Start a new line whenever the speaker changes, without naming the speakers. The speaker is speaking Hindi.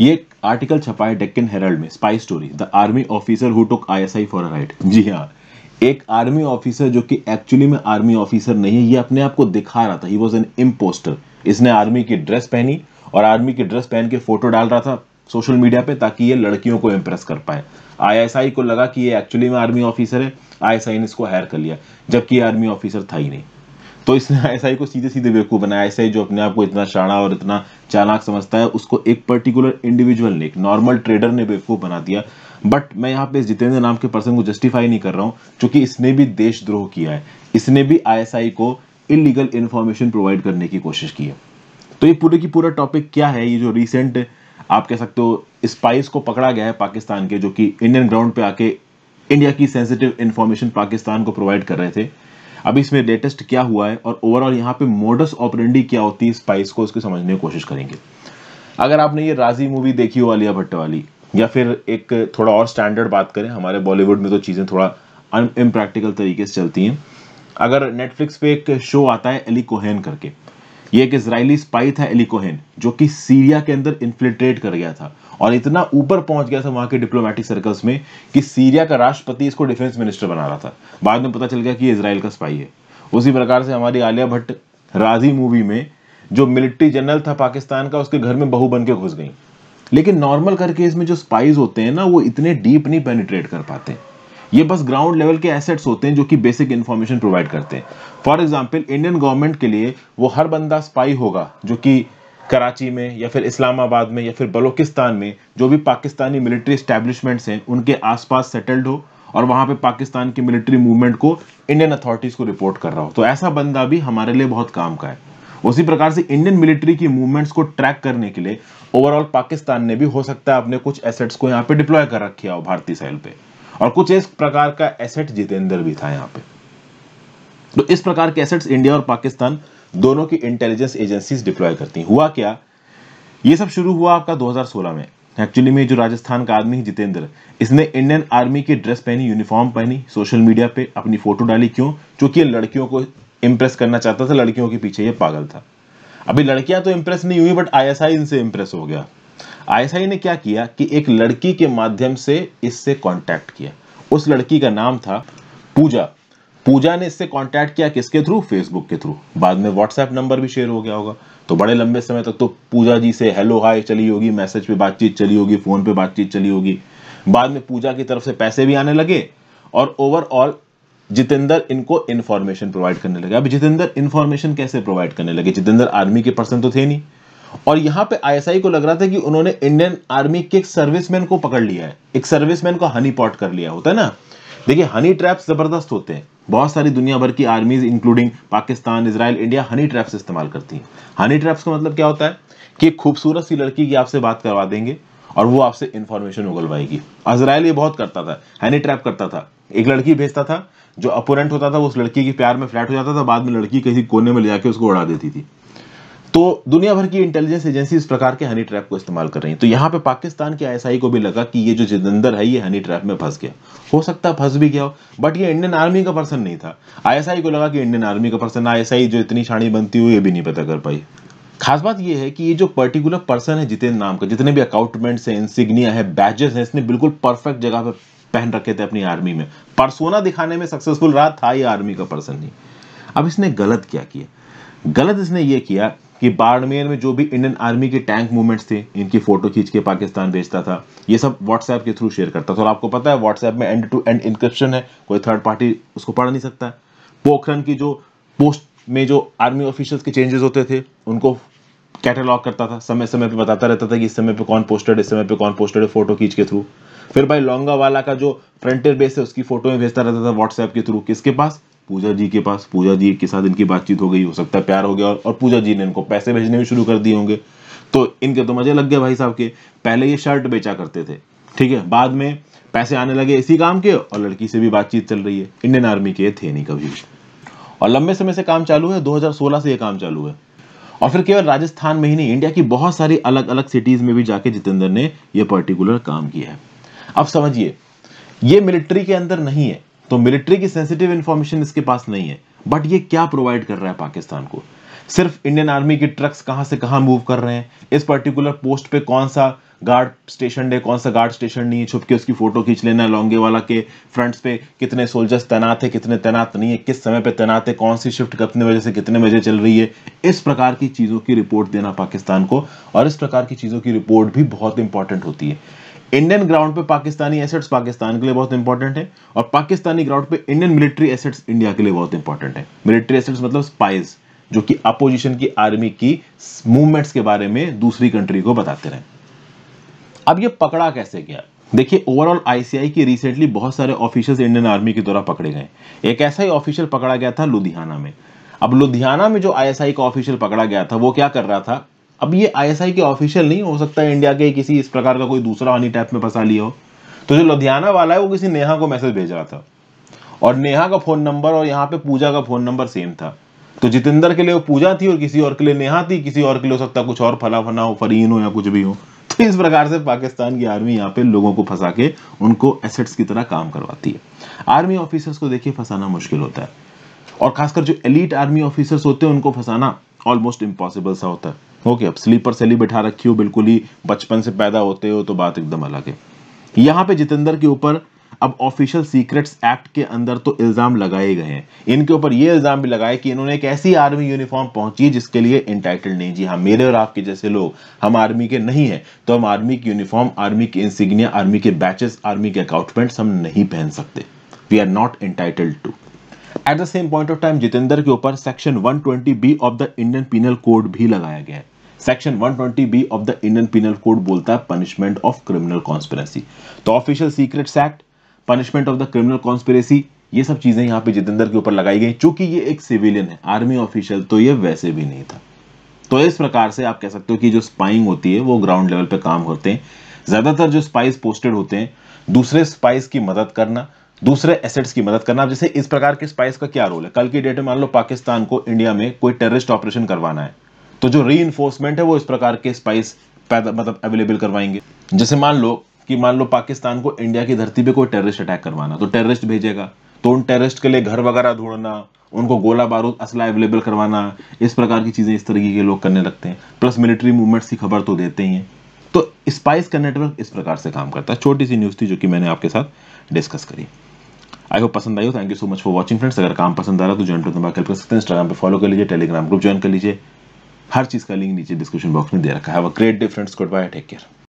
ये आर्टिकल छपा है डेक्कन हेरल्ड में spy story the army officer who took ISI for a ride जी हाँ एक आर्मी ऑफिसर जो कि एक्चुअली में आर्मी ऑफिसर नहीं है ये अपने आप को दिखा रहा था ही वॉज एन इम्पोस्टर इसने आर्मी की ड्रेस पहनी और आर्मी की ड्रेस पहन के फोटो डाल रहा था सोशल मीडिया पे ताकि ये लड़कियों को इम्प्रेस कर पाए आईएसआई को लगा कि ये एक्चुअली में आर्मी ऑफिसर है आईएसआई ने इसको हायर कर लिया जबकि आर्मी ऑफिसर था ही नहीं तो इसने ऐसा को सीधे सीधे बेवकूफ़ बनाया ऐसा जो अपने आप को इतना शाणा और इतना चालाक समझता है उसको एक पर्टिकुलर इंडिविजुअल ने एक नॉर्मल ट्रेडर ने बेवकूफ़ बना दिया बट मैं यहाँ पे जितेंद्र नाम के पर्सन को जस्टिफाई नहीं कर रहा हूँ क्योंकि इसने भी देशद्रोह किया है इसने भी आई को इलीगल इन्फॉर्मेशन प्रोवाइड करने की कोशिश की है तो ये पूरे की पूरा टॉपिक क्या है ये जो रिसेंट आप कह सकते हो स्पाइस को पकड़ा गया है पाकिस्तान के जो कि इंडियन ग्राउंड पे आके इंडिया की सेंसिटिव इंफॉर्मेशन पाकिस्तान को प्रोवाइड कर रहे थे अब इसमें लेटेस्ट क्या हुआ है और ओवरऑल यहाँ पे मोडस ऑपरेंडी क्या होती है स्पाइस को उसके समझने की कोशिश करेंगे अगर आपने ये राजी मूवी देखी हो आलिया भट्ट वाली या फिर एक थोड़ा और स्टैंडर्ड बात करें हमारे बॉलीवुड में तो चीज़ें थोड़ा अन इम्प्रैक्टिकल तरीके से चलती हैं अगर नेटफ्लिक्स पे एक शो आता है एली कोहेन करके ये एक इसराइली स्पाई था एलिकोहेन जो कि सीरिया के अंदर इन्फिल्ट्रेट कर गया था और इतना ऊपर पहुंच गया था वहां के डिप्लोमेटिक सर्कल्स में कि सीरिया का राष्ट्रपति इसको डिफेंस मिनिस्टर बना रहा था बाद में पता चल गया कि ये इसराइल का स्पाई है उसी प्रकार से हमारी आलिया भट्ट राजी मूवी में जो मिलिट्री जनरल था पाकिस्तान का उसके घर में बहू बन के घुस गई लेकिन नॉर्मल करके इसमें जो स्पाइज होते हैं ना वो इतने डीप नहीं पेनिट्रेट कर पाते ये बस ग्राउंड लेवल के एसेट्स होते हैं जो कि बेसिक इन्फॉर्मेशन प्रोवाइड करते हैं फॉर एग्जाम्पल इंडियन गवर्नमेंट के लिए वो हर बंदा स्पाई होगा जो कि कराची में या फिर इस्लामाबाद में या फिर बलोचिस्तान में जो भी पाकिस्तानी मिलिट्री इस्टेब्लिशमेंट्स हैं उनके आसपास सेटल्ड हो और वहाँ पे पाकिस्तान की मिलिट्री मूवमेंट को इंडियन अथॉरिटीज़ को रिपोर्ट कर रहा हो तो ऐसा बंदा भी हमारे लिए बहुत काम का है उसी प्रकार से इंडियन मिलिट्री की मूवमेंट्स को ट्रैक करने के लिए ओवरऑल पाकिस्तान ने भी हो सकता है अपने कुछ एसेट्स को यहाँ पे डिप्लॉय कर रखी हो भारतीय साइल पे और कुछ इस प्रकार का एसेट जितेंद्र भी था यहाँ पे तो इस प्रकार के एसेट्स इंडिया और पाकिस्तान दोनों की इंटेलिजेंस एजेंसीज डिप्लॉय करती हुआ क्या ये सब शुरू हुआ आपका 2016 में एक्चुअली में जो राजस्थान का आदमी जितेंद्र इसने इंडियन आर्मी की ड्रेस पहनी यूनिफॉर्म पहनी सोशल मीडिया पे अपनी फोटो डाली क्यों क्योंकि लड़कियों को इंप्रेस करना चाहता था लड़कियों के पीछे ये पागल था अभी लड़कियां तो इंप्रेस नहीं हुई बट आईएसआई इनसे इम्प्रेस हो गया आईएसआई ने क्या किया कि एक लड़की के माध्यम से इससे कांटेक्ट किया उस लड़की का नाम था पूजा पूजा ने इससे कांटेक्ट किया किसके थ्रू फेसबुक के थ्रू बाद में व्हाट्सएप नंबर भी शेयर हो गया होगा तो बड़े लंबे समय तक तो पूजा जी से हेलो हाय चली होगी मैसेज पे बातचीत चली होगी फोन पे बातचीत चली होगी बाद में पूजा की तरफ से पैसे भी आने लगे और ओवरऑल जितेंद्र इनको इन्फॉर्मेशन प्रोवाइड करने लगे अब जितेंद्र इन्फॉर्मेशन कैसे प्रोवाइड करने लगे जितेंद्र आर्मी के पर्सन तो थे नहीं और यहां पे आईएसआई को लग रहा था कि उन्होंने इंडियन आर्मी के एक सर्विसमैन को पकड़ लिया है एक सर्विसमैन को हनी पॉट कर लिया होता है ना देखिए हनी ट्रैप्स जबरदस्त होते हैं बहुत सारी दुनिया भर की armies including Pakistan Israel India honey traps इस्तेमाल करती हैं हनी ट्रैप्स का मतलब क्या होता है कि एक खूबसूरत सी लड़की की आपसे बात करवा देंगे और वो आपसे इन्फॉर्मेशन उगलवाएगी इसराइल ये बहुत करता था हनी ट्रैप करता था एक लड़की भेजता था जो अपोरेंट होता था उस लड़की के प्यार में फ्लैट हो जाता था बाद में लड़की किसी कोने में ले जाके उसको उड़ा देती थी तो दुनिया भर की इंटेलिजेंस एजेंसी इस प्रकार के हनी ट्रैप को इस्तेमाल कर रही है तो यहां पे पाकिस्तान के आईएसआई को भी लगा कि ये जो जितेंद्र है ये हनी ट्रैप में फंस गया हो सकता है फंस भी गया हो बट ये इंडियन आर्मी का पर्सन नहीं था आईएसआई को लगा कि इंडियन आर्मी का पर्सन आईएसआई जो इतनी शाणी बनती हुई ये भी नहीं पता कर पाई खास बात यह है कि ये जो पर्टिकुलर पर्सन है जितेंद्र नाम का जितने भी अकाउंटमेंट्स हैं इंसिग्निया है बैजेस हैं इसने बिल्कुल परफेक्ट जगह पर पहन रखे थे अपनी आर्मी में परसोना दिखाने में सक्सेसफुल रहा था ये आर्मी का पर्सन नहीं अब इसने गलत क्या किया गलत इसने ये किया कि बाड़मेर में जो भी इंडियन आर्मी के टैंक मूवमेंट्स थे इनकी फोटो खींच के पाकिस्तान भेजता था ये सब व्हाट्सएप के थ्रू शेयर करता था और आपको पता है व्हाट्सएप में एंड टू एंड इंक्रिप्शन है कोई थर्ड पार्टी उसको पढ़ नहीं सकता पोखरण पोखरन की जो पोस्ट में जो आर्मी ऑफिशियल्स के चेंजेस होते थे उनको कैटेलॉग करता था समय समय पर बताता रहता था कि इस समय पर कौन पोस्टेड इस समय पर कौन पोस्टेड फोटो खींच के थ्रू फिर भाई लौंगा वाला का जो फ्रंटियर बेस है उसकी फोटो में भेजता रहता था व्हाट्सएप के थ्रू किसके पास पूजा जी के पास पूजा जी के साथ इनकी बातचीत हो गई हो सकता है प्यार हो गया और पूजा जी ने इनको पैसे भेजने भी शुरू कर दिए होंगे तो इनके तो मजे लग गए भाई साहब के पहले ये शर्ट बेचा करते थे ठीक है बाद में पैसे आने लगे इसी काम के और लड़की से भी बातचीत चल रही है इंडियन आर्मी के थे नहीं कभी और लंबे समय से काम चालू है 2016 से ये काम चालू है और फिर केवल राजस्थान में ही नहीं इंडिया की बहुत सारी अलग अलग सिटीज में भी जाके जितेंद्र ने ये पर्टिकुलर काम किया है अब समझिए ये मिलिट्री के अंदर नहीं है तो मिलिट्री की सेंसिटिव इंफॉर्मेशन इसके पास नहीं है बट ये क्या प्रोवाइड कर रहा है पाकिस्तान को सिर्फ इंडियन आर्मी के ट्रक्स कहां से कहां मूव कर रहे हैं इस पर्टिकुलर पोस्ट पे कौन सा गार्ड स्टेशन है कौन सा गार्ड स्टेशन नहीं है छुप के उसकी फोटो खींच लेना लौंगे वाला के फ्रंट्स पे कितने सोल्जर्स तैनात है कितने तैनात नहीं है किस समय पे तैनात है कौन सी शिफ्ट कितने वजह से कितने बजे चल रही है इस प्रकार की चीज़ों की रिपोर्ट देना पाकिस्तान को और इस प्रकार की चीज़ों की रिपोर्ट भी बहुत इंपॉर्टेंट होती है इंडियन ग्राउंड पे पाकिस्तानी एसेट्स पाकिस्तान के लिए बहुत इंपॉर्टेंट है और पाकिस्तानी ग्राउंड पे इंडियन मिलिट्री एसेट्स इंडिया के लिए बहुत इंपॉर्टेंट है मिलिट्री एसेट्स मतलब स्पाइस जो कि अपोजिशन की आर्मी की मूवमेंट्स के बारे में दूसरी कंट्री को बताते रहे अब ये पकड़ा कैसे गया देखिए ओवरऑल आईसीआई की रिसेंटली बहुत सारे ऑफिसर्स इंडियन आर्मी के द्वारा पकड़े गए एक ऐसा ही ऑफिशियल पकड़ा गया था लुधियाना में अब लुधियाना में जो आईएसआई का ऑफिशियल पकड़ा गया था वो क्या कर रहा था अब ये आईएसआई के ऑफिशियल नहीं हो सकता है इंडिया के किसी इस प्रकार का कोई दूसरा हनी टैप में फंसा लिया हो तो जो लुधियाना वाला है वो किसी नेहा को मैसेज भेज रहा था और नेहा का फोन नंबर और यहाँ पे पूजा का फोन नंबर सेम था तो जितेंद्र के लिए वो पूजा थी और किसी और के लिए नेहा थी किसी और के लिए हो सकता कुछ और फला फना हो फरीन हो या कुछ भी हो तो इस प्रकार से पाकिस्तान की आर्मी यहाँ पे लोगों को फंसा के उनको एसेट्स की तरह काम करवाती है आर्मी ऑफिसर्स को देखिए फंसाना मुश्किल होता है और खासकर जो एलिट आर्मी ऑफिसर्स होते हैं उनको फंसाना ऑलमोस्ट इम्पॉसिबल सा होता है ओके अब स्लीपर सेली बिठा बैठा रखी हो बिल्कुल ही बचपन से पैदा होते हो तो बात एकदम अलग है यहाँ पे जितेंद्र के ऊपर अब ऑफिशियल सीक्रेट्स एक्ट के अंदर तो इल्जाम लगाए गए हैं इनके ऊपर ये इल्जाम भी लगाए कि इन्होंने एक ऐसी आर्मी यूनिफॉर्म पहुंची है जिसके लिए इंटाइटल नहीं जी हाँ मेरे और आपके जैसे लोग हम आर्मी के नहीं है तो हम आर्मी की यूनिफॉर्म आर्मी के इंसिग्निया आर्मी के बैचेस आर्मी के अकाउंटमेंट्स हम नहीं पहन सकते we are not entitled to at the same point of time Jitendra के ऊपर section 120 B of the Indian penal code भी लगाया गया है section 120 B of the Indian penal code बोलता है पनिशमेंट ऑफ क्रिमिनल कॉन्स्पिरसी तो official secrets act punishment of the criminal conspiracy ये सब चीजें यहाँ पे जितेंद्र के ऊपर लगाई गई चूंकि ये एक सिविलियन है आर्मी ऑफिशियल तो ये वैसे भी नहीं था तो इस प्रकार से आप कह सकते हो कि जो स्पाइंग होती है वो ग्राउंड लेवल पे काम होते हैं ज्यादातर जो स्पाइस पोस्टेड होते हैं दूसरे स्पाइस की मदद करना दूसरे एसेट्स की मदद करना जैसे इस प्रकार के स्पाइस का क्या रोल है कल की डेट में मान लो पाकिस्तान को इंडिया में कोई टेररिस्ट ऑपरेशन करवाना है तो जो री है वो इस प्रकार के स्पाइस मतलब अवेलेबल करवाएंगे जैसे मान लो कि मान लो पाकिस्तान को इंडिया की धरती पे कोई टेररिस्ट अटैक करवाना तो टेररिस्ट भेजेगा तो उन टेररिस्ट के लिए घर वगैरह ढूंढना उनको गोला बारूद असला अवेलेबल करवाना इस प्रकार की चीज़ें इस तरीके के लोग करने लगते हैं प्लस मिलिट्री मूवमेंट्स की खबर तो देते ही हैं स्पाइस का नेटवर्क इस प्रकार से काम करता है छोटी सी न्यूज़ थी जो कि मैंने आपके साथ डिस्कस करी आई होप पसंद आई हो thank you so much for watching friends अगर काम पसंद आ रहा तो ज्वाइन टू दबा कर सकते हैं इंस्टाग्राम पर फॉलो कर लीजिए टेलीग्राम ग्रुप ज्वाइन कर लीजिए हर चीज़ का लिंक नीचे डिस्क्रिप्शन बॉक्स में दे रखा है great difference good bye take care